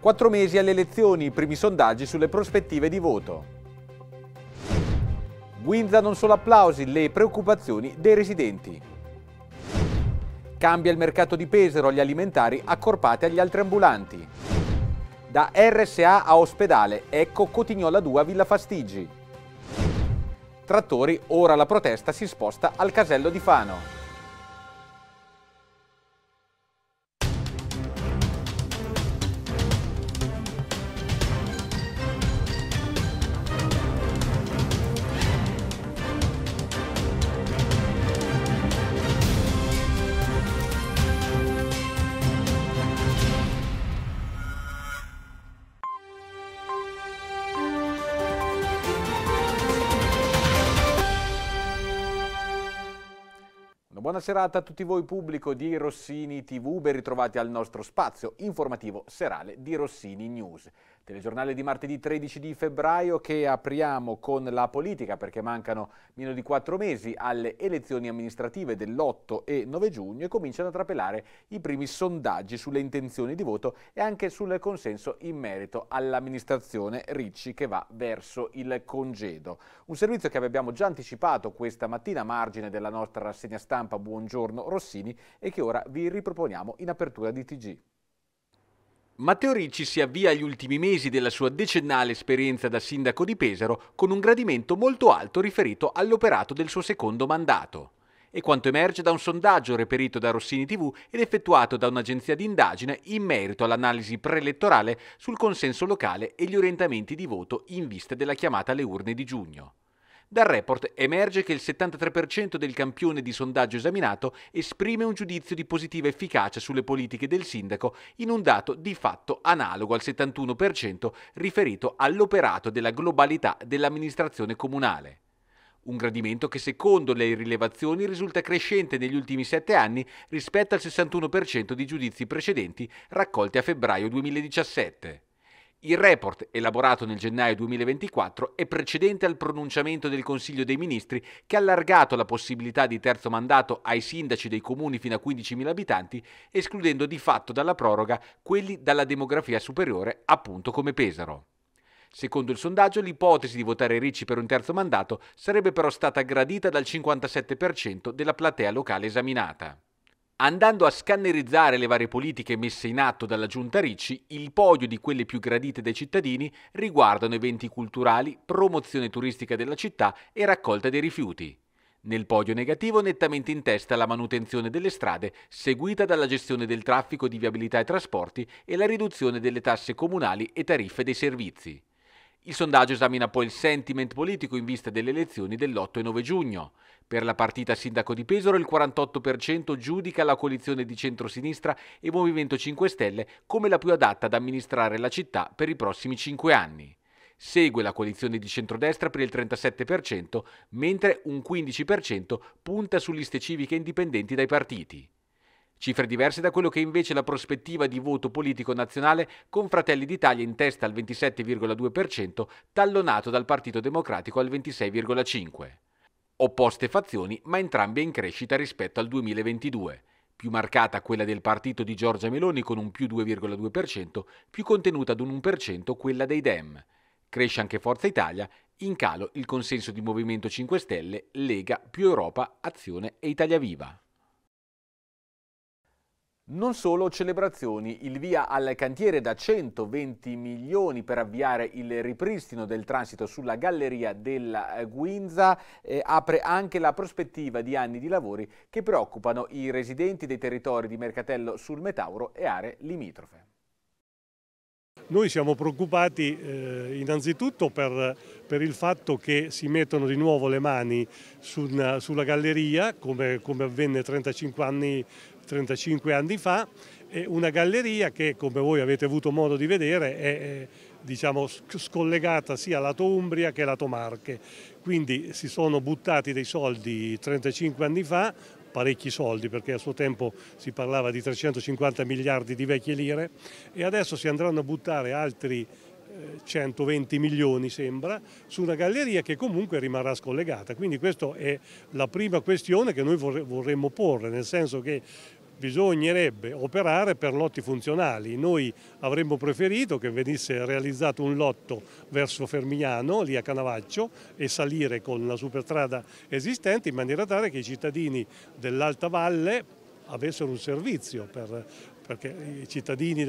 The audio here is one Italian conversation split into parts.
Quattro mesi alle elezioni, i primi sondaggi sulle prospettive di voto. Guinza non solo applausi, le preoccupazioni dei residenti. Cambia il mercato di Pesaro, gli alimentari accorpati agli altri ambulanti. Da RSA a ospedale, ecco Cotignola 2 a Villa Fastigi. Trattori, ora la protesta si sposta al casello di Fano. Buona serata a tutti voi pubblico di Rossini TV, ben ritrovati al nostro spazio informativo serale di Rossini News telegiornale di martedì 13 di febbraio che apriamo con la politica perché mancano meno di quattro mesi alle elezioni amministrative dell'8 e 9 giugno e cominciano a trapelare i primi sondaggi sulle intenzioni di voto e anche sul consenso in merito all'amministrazione Ricci che va verso il congedo. Un servizio che abbiamo già anticipato questa mattina a margine della nostra rassegna stampa Buongiorno Rossini e che ora vi riproponiamo in apertura di TG. Matteo Ricci si avvia agli ultimi mesi della sua decennale esperienza da sindaco di Pesaro con un gradimento molto alto riferito all'operato del suo secondo mandato. E quanto emerge da un sondaggio reperito da Rossini TV ed effettuato da un'agenzia di indagine in merito all'analisi preelettorale sul consenso locale e gli orientamenti di voto in vista della chiamata alle urne di giugno. Dal report emerge che il 73% del campione di sondaggio esaminato esprime un giudizio di positiva efficacia sulle politiche del sindaco in un dato di fatto analogo al 71% riferito all'operato della globalità dell'amministrazione comunale. Un gradimento che secondo le rilevazioni risulta crescente negli ultimi sette anni rispetto al 61% di giudizi precedenti raccolti a febbraio 2017. Il report, elaborato nel gennaio 2024, è precedente al pronunciamento del Consiglio dei Ministri che ha allargato la possibilità di terzo mandato ai sindaci dei comuni fino a 15.000 abitanti, escludendo di fatto dalla proroga quelli dalla demografia superiore, appunto come Pesaro. Secondo il sondaggio, l'ipotesi di votare Ricci per un terzo mandato sarebbe però stata gradita dal 57% della platea locale esaminata andando a scannerizzare le varie politiche messe in atto dalla giunta Ricci, il podio di quelle più gradite dai cittadini riguardano eventi culturali, promozione turistica della città e raccolta dei rifiuti. Nel podio negativo nettamente in testa la manutenzione delle strade, seguita dalla gestione del traffico di viabilità e trasporti e la riduzione delle tasse comunali e tariffe dei servizi. Il sondaggio esamina poi il sentiment politico in vista delle elezioni dell'8 e 9 giugno. Per la partita sindaco di Pesaro il 48% giudica la coalizione di centrosinistra e Movimento 5 Stelle come la più adatta ad amministrare la città per i prossimi 5 anni. Segue la coalizione di centrodestra per il 37%, mentre un 15% punta su liste civiche indipendenti dai partiti. Cifre diverse da quello che invece la prospettiva di voto politico nazionale con Fratelli d'Italia in testa al 27,2%, tallonato dal Partito Democratico al 26,5%. Opposte fazioni, ma entrambe in crescita rispetto al 2022 più marcata quella del partito di Giorgia Meloni con un più 2,2%, più contenuta ad un 1% quella dei Dem. Cresce anche Forza Italia, in calo il consenso di Movimento 5 Stelle, Lega, più Europa, Azione e Italia Viva. Non solo celebrazioni, il via al cantiere da 120 milioni per avviare il ripristino del transito sulla galleria della eh, Guinza eh, apre anche la prospettiva di anni di lavori che preoccupano i residenti dei territori di Mercatello sul Metauro e aree limitrofe. Noi siamo preoccupati eh, innanzitutto per, per, il fatto che si mettono di nuovo le mani su una, sulla galleria, come, come avvenne 35 anni 35 anni fa, una galleria che come voi avete avuto modo di vedere è eh, diciamo, scollegata sia lato Umbria che lato Marche, quindi si sono buttati dei soldi 35 anni fa, parecchi soldi perché a suo tempo si parlava di 350 miliardi di vecchie lire e adesso si andranno a buttare altri 120 eh, milioni sembra, su una galleria che comunque rimarrà scollegata. Quindi questa è la prima questione che noi vorremmo porre, nel senso che bisognerebbe operare per lotti funzionali. Noi avremmo preferito che venisse realizzato un lotto verso Fermiano, lì a Canavaccio, e salire con la superstrada esistente in maniera tale che i cittadini dell'Alta Valle avessero un servizio, per, perché i cittadini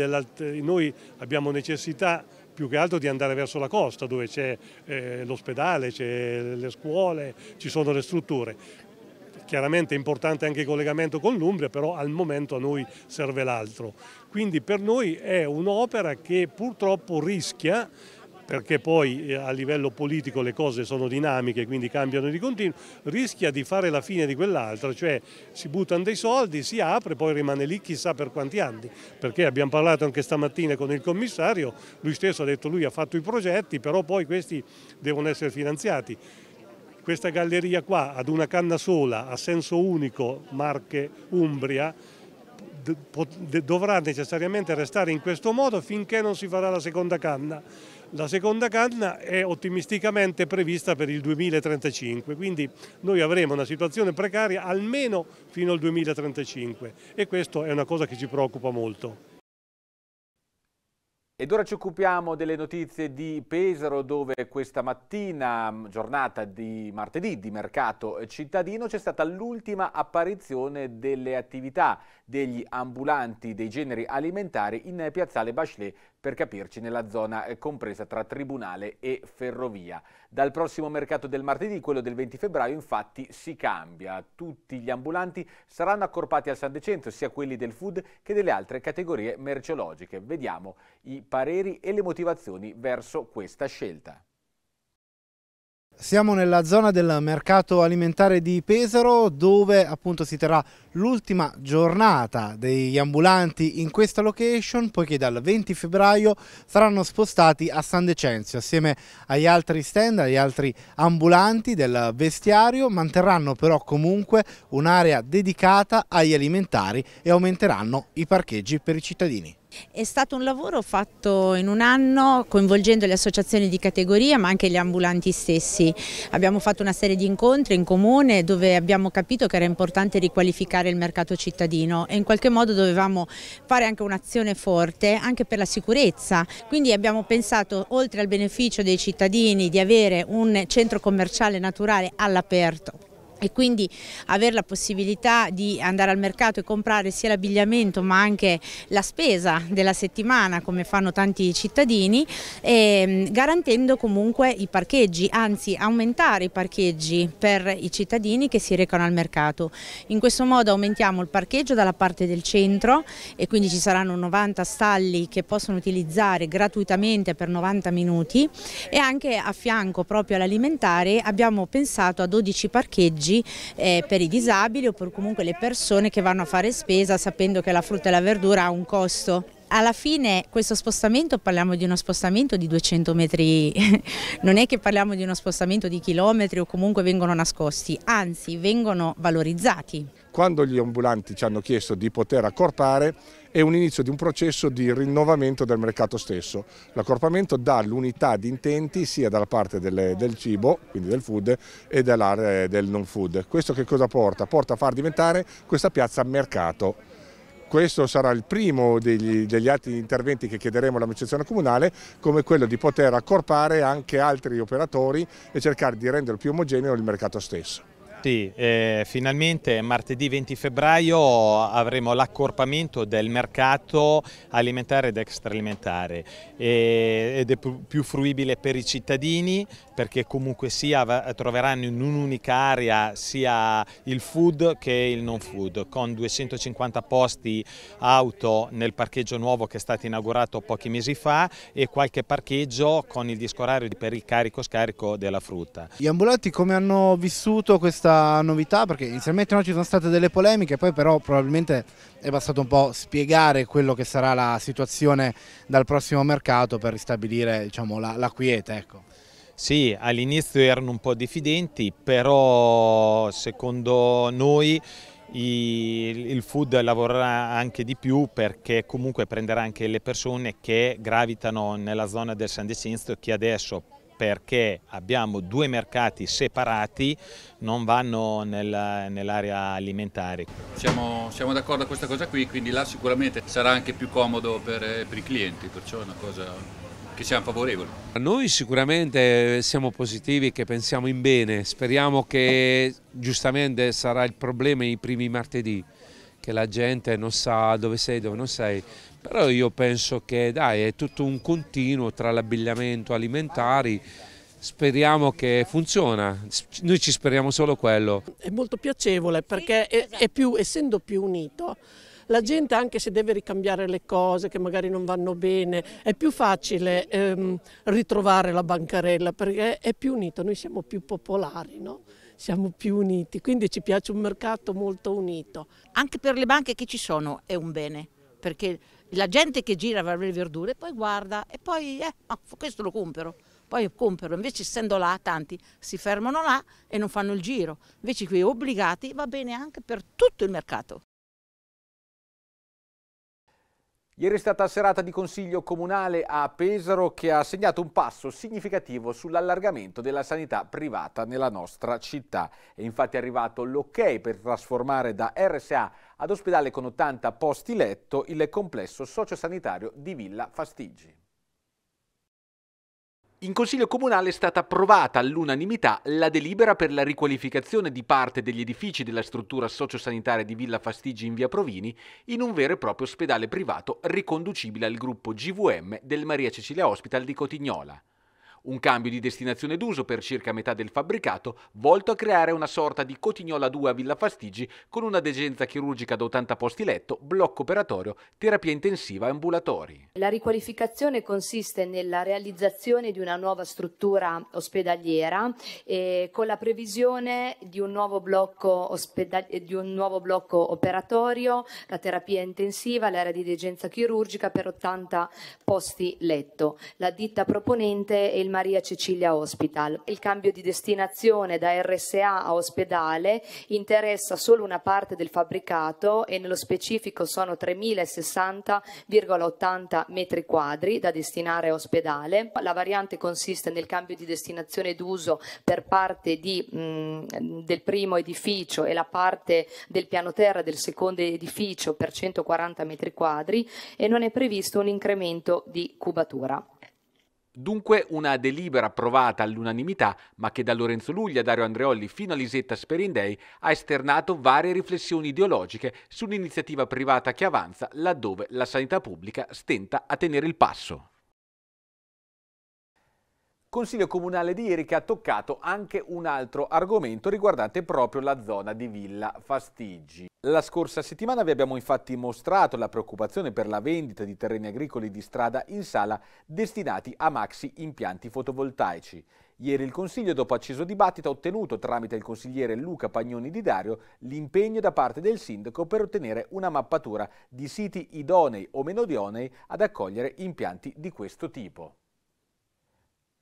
noi abbiamo necessità più che altro di andare verso la costa dove c'è eh, l'ospedale, c'è le scuole, ci sono le strutture. Chiaramente è importante anche il collegamento con l'Umbria, però al momento a noi serve l'altro. Quindi per noi è un'opera che purtroppo rischia perché poi eh, a livello politico le cose sono dinamiche, quindi cambiano di continuo, rischia di fare la fine di quell'altra, cioè si buttano dei soldi, si apre, poi rimane lì chissà per quanti anni, perché abbiamo parlato anche stamattina con il commissario, lui stesso ha detto che lui ha fatto i progetti, però poi questi devono essere finanziati. Questa galleria qua ad una canna sola, a senso unico, Marche, Umbria, dovrà necessariamente restare in questo modo finché non si farà la seconda canna. La seconda canna è ottimisticamente prevista per il 2035, quindi noi avremo una situazione precaria almeno fino al 2035 e questa è una cosa che ci preoccupa molto. Ed ora ci occupiamo delle notizie di Pesaro dove questa mattina, mm, giornata di martedì di mercato cittadino, c'è stata l'ultima apparizione delle attività degli ambulanti dei generi alimentari in piazzale Bachelet per capirci nella zona eh, compresa tra Tribunale e Ferrovia. Dal prossimo mercato del martedì, quello del 20 febbraio, infatti si cambia. Tutti gli ambulanti saranno accorpati al San Decento, sia quelli del food che delle altre categorie merceologiche. Vediamo i pareri e le motivazioni verso questa scelta. Siamo nella zona del mercato alimentare di Pesaro dove appunto si terrà l'ultima giornata degli ambulanti in questa location poiché dal 20 febbraio saranno spostati a San Decenzio assieme agli altri stand, agli altri ambulanti del vestiario manterranno però comunque un'area dedicata agli alimentari e aumenteranno i parcheggi per i cittadini. È stato un lavoro fatto in un anno coinvolgendo le associazioni di categoria ma anche gli ambulanti stessi. Abbiamo fatto una serie di incontri in comune dove abbiamo capito che era importante riqualificare il mercato cittadino e in qualche modo dovevamo fare anche un'azione forte anche per la sicurezza. Quindi abbiamo pensato oltre al beneficio dei cittadini di avere un centro commerciale naturale all'aperto e quindi avere la possibilità di andare al mercato e comprare sia l'abbigliamento ma anche la spesa della settimana come fanno tanti cittadini ehm, garantendo comunque i parcheggi, anzi aumentare i parcheggi per i cittadini che si recano al mercato. In questo modo aumentiamo il parcheggio dalla parte del centro e quindi ci saranno 90 stalli che possono utilizzare gratuitamente per 90 minuti e anche a fianco proprio all'alimentare abbiamo pensato a 12 parcheggi oggi eh, per i disabili o per comunque le persone che vanno a fare spesa sapendo che la frutta e la verdura ha un costo alla fine questo spostamento, parliamo di uno spostamento di 200 metri, non è che parliamo di uno spostamento di chilometri o comunque vengono nascosti, anzi vengono valorizzati. Quando gli ambulanti ci hanno chiesto di poter accorpare, è un inizio di un processo di rinnovamento del mercato stesso. L'accorpamento dà l'unità di intenti sia dalla parte delle, del cibo, quindi del food, e dall'area del non food. Questo che cosa porta? Porta a far diventare questa piazza mercato questo sarà il primo degli, degli altri interventi che chiederemo all'amministrazione comunale, come quello di poter accorpare anche altri operatori e cercare di rendere più omogeneo il mercato stesso. Sì, eh, finalmente martedì 20 febbraio avremo l'accorpamento del mercato alimentare ed extraalimentare eh, ed è più fruibile per i cittadini, perché comunque sia troveranno in un'unica area sia il food che il non food, con 250 posti auto nel parcheggio nuovo che è stato inaugurato pochi mesi fa e qualche parcheggio con il disco orario per il carico-scarico della frutta. Gli ambulanti come hanno vissuto questa novità? Perché inizialmente no, ci sono state delle polemiche, poi però probabilmente è bastato un po' spiegare quello che sarà la situazione dal prossimo mercato per ristabilire diciamo, la, la quiete. Ecco. Sì, all'inizio erano un po' diffidenti, però secondo noi il food lavorerà anche di più perché comunque prenderà anche le persone che gravitano nella zona del San Decenzo che adesso perché abbiamo due mercati separati non vanno nell'area alimentare. Siamo, siamo d'accordo a questa cosa qui, quindi là sicuramente sarà anche più comodo per, per i clienti, perciò è una cosa che siamo favorevoli. Noi sicuramente siamo positivi che pensiamo in bene, speriamo che giustamente sarà il problema i primi martedì che la gente non sa dove sei, dove non sei, però io penso che dai, è tutto un continuo tra l'abbigliamento alimentari, speriamo che funziona, noi ci speriamo solo quello. È molto piacevole perché è, è più, essendo più unito la gente anche se deve ricambiare le cose che magari non vanno bene, è più facile ehm, ritrovare la bancarella perché è più unito, noi siamo più popolari, no? siamo più uniti, quindi ci piace un mercato molto unito. Anche per le banche che ci sono è un bene, perché la gente che gira per le verdure poi guarda e poi eh, oh, questo lo compro poi compro, invece essendo là tanti si fermano là e non fanno il giro, invece qui obbligati va bene anche per tutto il mercato. Ieri è stata serata di consiglio comunale a Pesaro che ha segnato un passo significativo sull'allargamento della sanità privata nella nostra città. È infatti arrivato l'ok per trasformare da RSA ad ospedale con 80 posti letto il complesso sociosanitario di Villa Fastiggi. In Consiglio Comunale è stata approvata all'unanimità la delibera per la riqualificazione di parte degli edifici della struttura sociosanitaria di Villa Fastigi in via Provini in un vero e proprio ospedale privato riconducibile al gruppo GVM del Maria Cecilia Hospital di Cotignola. Un cambio di destinazione d'uso per circa metà del fabbricato, volto a creare una sorta di Cotignola 2 a Villa Fastigi con una degenza chirurgica da 80 posti letto, blocco operatorio, terapia intensiva e ambulatori. La riqualificazione consiste nella realizzazione di una nuova struttura ospedaliera eh, con la previsione di un nuovo blocco, eh, di un nuovo blocco operatorio, la terapia intensiva, l'area di degenza chirurgica per 80 posti letto. La ditta proponente è il Maria Cecilia Hospital. Il cambio di destinazione da RSA a ospedale interessa solo una parte del fabbricato e nello specifico sono 3060,80 metri quadri da destinare a ospedale. La variante consiste nel cambio di destinazione d'uso per parte di, mh, del primo edificio e la parte del piano terra del secondo edificio per 140 metri quadri e non è previsto un incremento di cubatura. Dunque una delibera approvata all'unanimità, ma che da Lorenzo Luglia, Dario Andreolli fino a Lisetta Sperindei ha esternato varie riflessioni ideologiche sull'iniziativa privata che avanza laddove la sanità pubblica stenta a tenere il passo. Consiglio Comunale di ieri che ha toccato anche un altro argomento riguardante proprio la zona di Villa Fastigi. La scorsa settimana vi abbiamo infatti mostrato la preoccupazione per la vendita di terreni agricoli di strada in sala destinati a maxi impianti fotovoltaici. Ieri il Consiglio, dopo acceso dibattito, ha ottenuto tramite il consigliere Luca Pagnoni di Dario l'impegno da parte del sindaco per ottenere una mappatura di siti idonei o meno idonei ad accogliere impianti di questo tipo.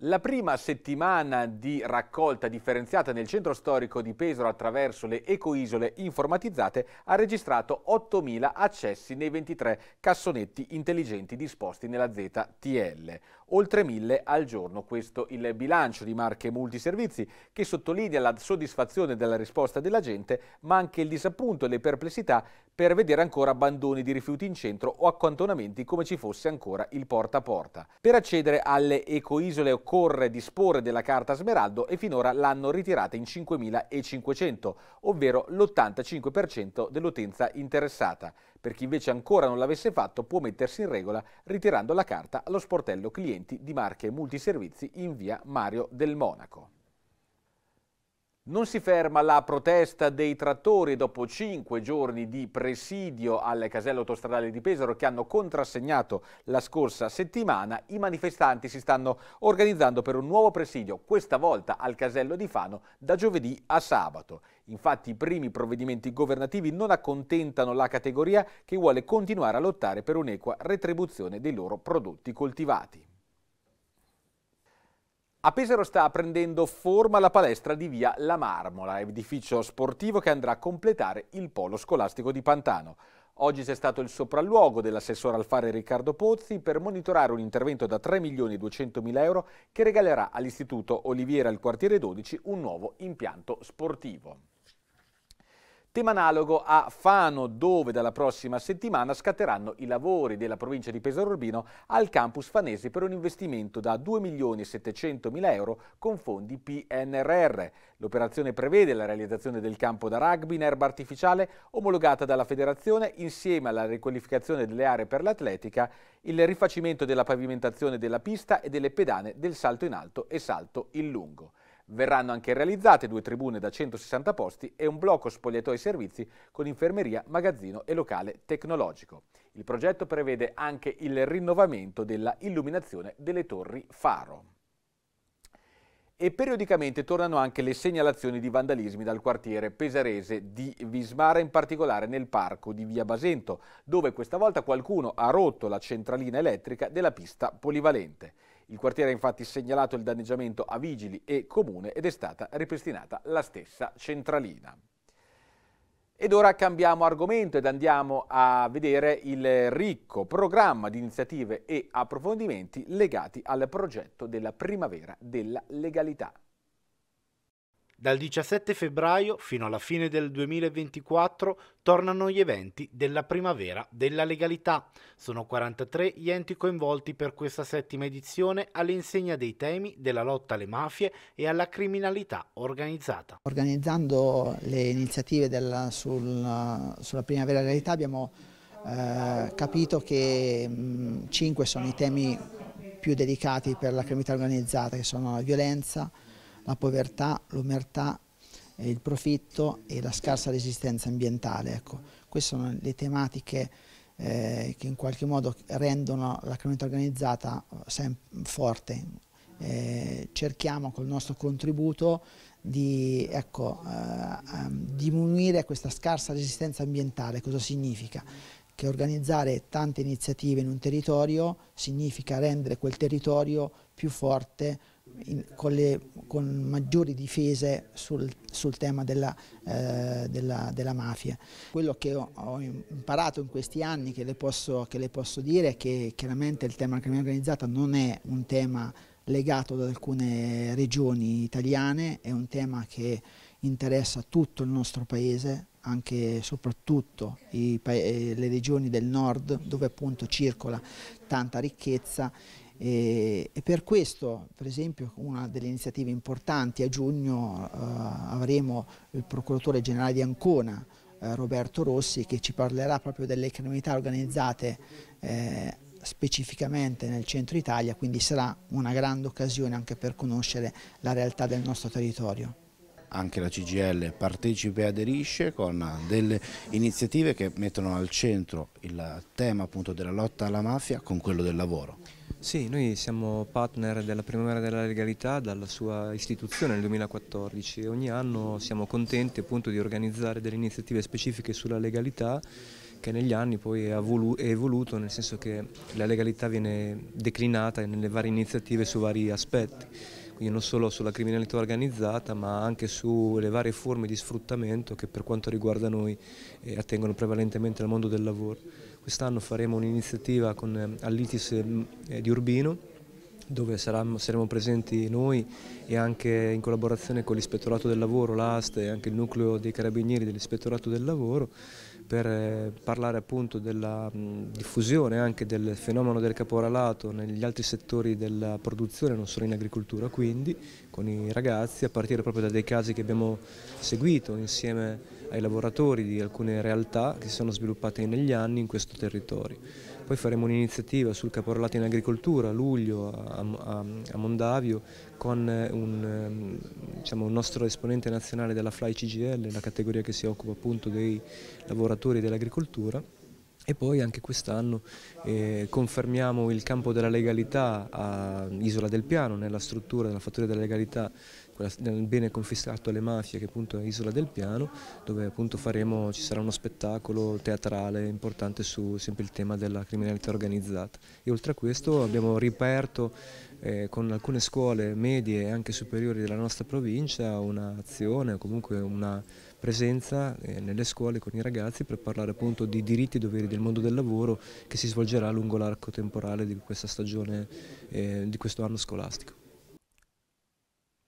La prima settimana di raccolta differenziata nel centro storico di Pesaro attraverso le ecoisole informatizzate ha registrato 8.000 accessi nei 23 cassonetti intelligenti disposti nella ZTL oltre 1000 al giorno. Questo il bilancio di Marche Multiservizi che sottolinea la soddisfazione della risposta della gente ma anche il disappunto e le perplessità per vedere ancora abbandoni di rifiuti in centro o accantonamenti come ci fosse ancora il porta a porta. Per accedere alle ecoisole occorre disporre della carta smeraldo e finora l'hanno ritirata in 5.500, ovvero l'85% dell'utenza interessata. Per chi invece ancora non l'avesse fatto può mettersi in regola ritirando la carta allo sportello clienti di Marche Multiservizi in via Mario del Monaco. Non si ferma la protesta dei trattori dopo cinque giorni di presidio al casello autostradale di Pesaro che hanno contrassegnato la scorsa settimana. I manifestanti si stanno organizzando per un nuovo presidio, questa volta al casello di Fano, da giovedì a sabato. Infatti i primi provvedimenti governativi non accontentano la categoria che vuole continuare a lottare per un'equa retribuzione dei loro prodotti coltivati. A Pesaro sta prendendo forma la palestra di via La Marmola, edificio sportivo che andrà a completare il polo scolastico di Pantano. Oggi c'è stato il sopralluogo dell'assessore al fare Riccardo Pozzi per monitorare un intervento da 3 milioni e 200 mila euro che regalerà all'Istituto Oliviera al quartiere 12 un nuovo impianto sportivo. Tema analogo a Fano, dove dalla prossima settimana scatteranno i lavori della provincia di Pesaro Urbino al campus fanese per un investimento da 2.700.000 euro con fondi PNRR. L'operazione prevede la realizzazione del campo da rugby in erba artificiale omologata dalla federazione insieme alla riqualificazione delle aree per l'atletica, il rifacimento della pavimentazione della pista e delle pedane del salto in alto e salto in lungo. Verranno anche realizzate due tribune da 160 posti e un blocco spogliatoi servizi con infermeria, magazzino e locale tecnologico. Il progetto prevede anche il rinnovamento della illuminazione delle torri faro e periodicamente tornano anche le segnalazioni di vandalismi dal quartiere pesarese di Vismara, in particolare nel parco di Via Basento, dove questa volta qualcuno ha rotto la centralina elettrica della pista polivalente. Il quartiere ha infatti segnalato il danneggiamento a vigili e comune ed è stata ripristinata la stessa centralina. Ed ora cambiamo argomento ed andiamo a vedere il ricco programma di iniziative e approfondimenti legati al progetto della primavera della legalità. Dal 17 febbraio fino alla fine del 2024 tornano gli eventi della primavera della legalità. Sono 43 gli enti coinvolti per questa settima edizione all'insegna dei temi della lotta alle mafie e alla criminalità organizzata. Organizzando le iniziative della, sul, sulla primavera della legalità abbiamo eh, capito che mh, 5 sono i temi più delicati per la criminalità organizzata, che sono la violenza, la povertà, l'omertà, eh, il profitto e la scarsa resistenza ambientale. Ecco, queste sono le tematiche eh, che in qualche modo rendono la criminalità organizzata eh, forte. Eh, cerchiamo col nostro contributo di ecco, eh, ehm, diminuire questa scarsa resistenza ambientale. Cosa significa? che organizzare tante iniziative in un territorio significa rendere quel territorio più forte in, con, le, con, maggiori difese sul, sul tema della, eh, della, della, mafia. Quello che ho, ho, imparato in questi anni, che le posso, che le posso dire, è che chiaramente il tema della criminalità organizzata non è un tema legato ad alcune regioni italiane, è un tema che interessa tutto il nostro paese, anche e soprattutto eh, le regioni del nord dove appunto circola tanta ricchezza e, e, per questo, per esempio, una delle iniziative importanti a giugno eh, avremo il procuratore generale di Ancona, eh, Roberto Rossi, che ci parlerà proprio delle criminalità organizzate eh, specificamente nel centro Italia, quindi sarà una grande occasione anche per conoscere la realtà del nostro territorio anche la CGL partecipa e aderisce con delle iniziative che mettono al centro il tema appunto della lotta alla mafia con quello del lavoro. Sì, noi siamo partner della Primavera della Legalità dalla sua istituzione nel 2014 ogni anno siamo contenti appunto di organizzare delle iniziative specifiche sulla legalità che negli anni poi è evoluto nel senso che la legalità viene declinata nelle varie iniziative su vari aspetti quindi non solo sulla criminalità organizzata ma anche sulle varie forme di sfruttamento che per quanto riguarda noi eh, attengono prevalentemente al mondo del lavoro. Quest'anno faremo un'iniziativa con eh, all'ITIS eh, eh, di Urbino dove saremo presenti noi e anche in collaborazione con l'Ispettorato del Lavoro, l'AST e anche il nucleo dei Carabinieri dell'Ispettorato del Lavoro per eh, parlare appunto della mm, diffusione anche del fenomeno del caporalato negli altri settori della produzione, non solo in agricoltura, quindi con i ragazzi a partire proprio da dei casi che abbiamo seguito insieme ai lavoratori di alcune realtà che si sono sviluppate negli anni in questo territorio. Poi faremo un'iniziativa sul caporalato in agricoltura a luglio a, a, a Mondavio con eh, un, ehm, diciamo, un, nostro esponente nazionale della Fly CGL, la categoria che si occupa appunto dei lavoratori dell'agricoltura. E poi anche quest'anno eh, confermiamo il campo della legalità a Isola del Piano, nella struttura della fattoria della legalità nel bene confiscato alle mafie che appunto è Isola del Piano, dove appunto faremo, ci sarà uno spettacolo teatrale importante su sempre il tema della criminalità organizzata. E oltre a questo abbiamo riperto eh, con alcune scuole medie e anche superiori della nostra provincia un'azione comunque una presenza eh, nelle scuole con i ragazzi per parlare appunto di diritti e doveri del mondo del lavoro che si svolgerà lungo l'arco temporale di questa stagione, eh, di questo anno scolastico.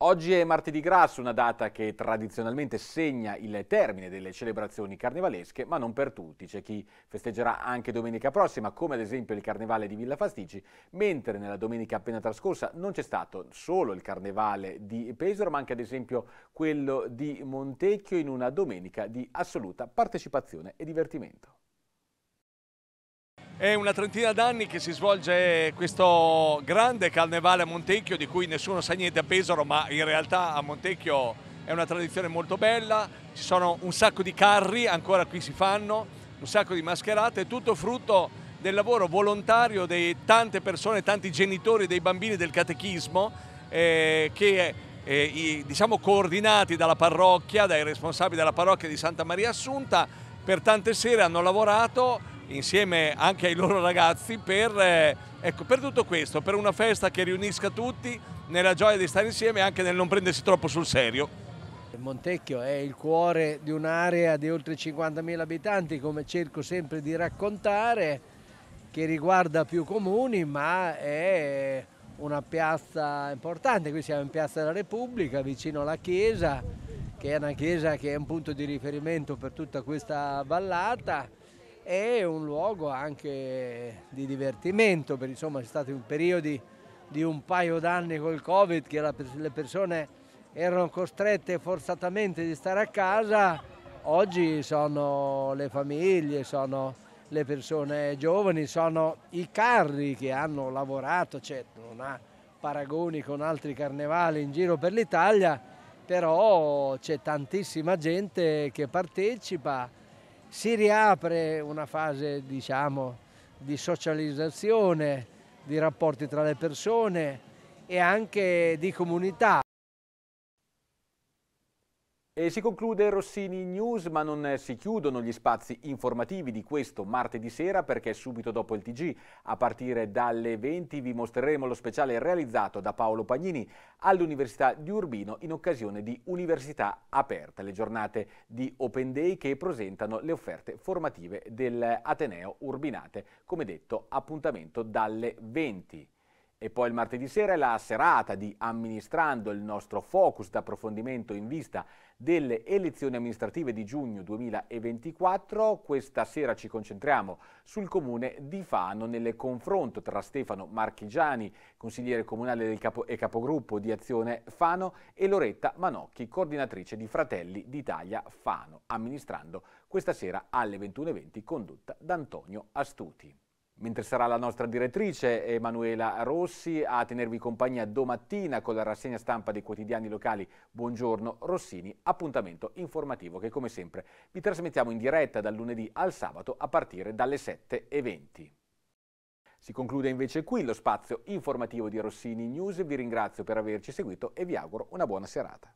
Oggi è martedì grasso, una data che tradizionalmente segna il termine delle celebrazioni carnevalesche, ma non per tutti. C'è chi festeggerà anche domenica prossima, come ad esempio il carnevale di Villa Fastici, mentre nella domenica appena trascorsa non c'è stato solo il carnevale di Pesaro, ma anche ad esempio quello di Montecchio in una domenica di assoluta partecipazione e divertimento. È una trentina d'anni che si svolge questo grande carnevale a Montecchio di cui nessuno sa niente a Pesaro, ma in realtà a Montecchio è una tradizione molto bella, ci sono un sacco di carri, ancora qui si fanno, un sacco di mascherate, tutto frutto del lavoro volontario di tante persone, tanti genitori dei bambini del catechismo eh, che eh, i, diciamo coordinati dalla parrocchia, dai responsabili della parrocchia di Santa Maria Assunta, per tante sere hanno lavorato insieme anche ai loro ragazzi per, eh, ecco, per, tutto questo, per una festa che riunisca tutti nella gioia di stare insieme e anche nel non prendersi troppo sul serio. Montecchio è il cuore di un'area di oltre 50.000 abitanti, come cerco sempre di raccontare, che riguarda più comuni, ma è una piazza importante, qui siamo in Piazza della Repubblica, vicino alla chiesa, che è una chiesa che è un punto di riferimento per tutta questa vallata è un luogo anche di divertimento, perché insomma è stato un periodo di un paio d'anni col Covid che la, le persone erano costrette forzatamente di stare a casa, oggi sono le famiglie, sono le persone giovani, sono i carri che hanno lavorato, cioè non ha paragoni con altri carnevali in giro per l'Italia, però c'è tantissima gente che partecipa si riapre una fase diciamo, di socializzazione, di rapporti tra le persone e anche di comunità, e si conclude Rossini News, ma non si chiudono gli spazi informativi di questo martedì sera perché subito dopo il TG, a partire dalle 20, vi mostreremo lo speciale realizzato da Paolo Pagnini all'Università di Urbino in occasione di Università Aperta, le giornate di Open Day che presentano le offerte formative dell'Ateneo Urbinate, come detto appuntamento dalle 20. E poi il martedì sera è la serata di Amministrando, il nostro focus d'approfondimento in vista delle elezioni amministrative di giugno 2024. Questa sera ci concentriamo sul comune di Fano nel confronto tra Stefano Marchigiani, consigliere comunale capo e capogruppo di Azione Fano, e Loretta Manocchi, coordinatrice di Fratelli d'Italia Fano, amministrando questa sera alle 21.20 condotta da Antonio Astuti mentre sarà la nostra direttrice Emanuela Rossi a tenervi compagnia domattina con la rassegna stampa dei quotidiani locali Buongiorno Rossini, appuntamento informativo che come sempre vi trasmettiamo in diretta dal lunedì al sabato a partire dalle 7.20. Si conclude invece qui lo spazio informativo di Rossini News, vi ringrazio per averci seguito e vi auguro una buona serata.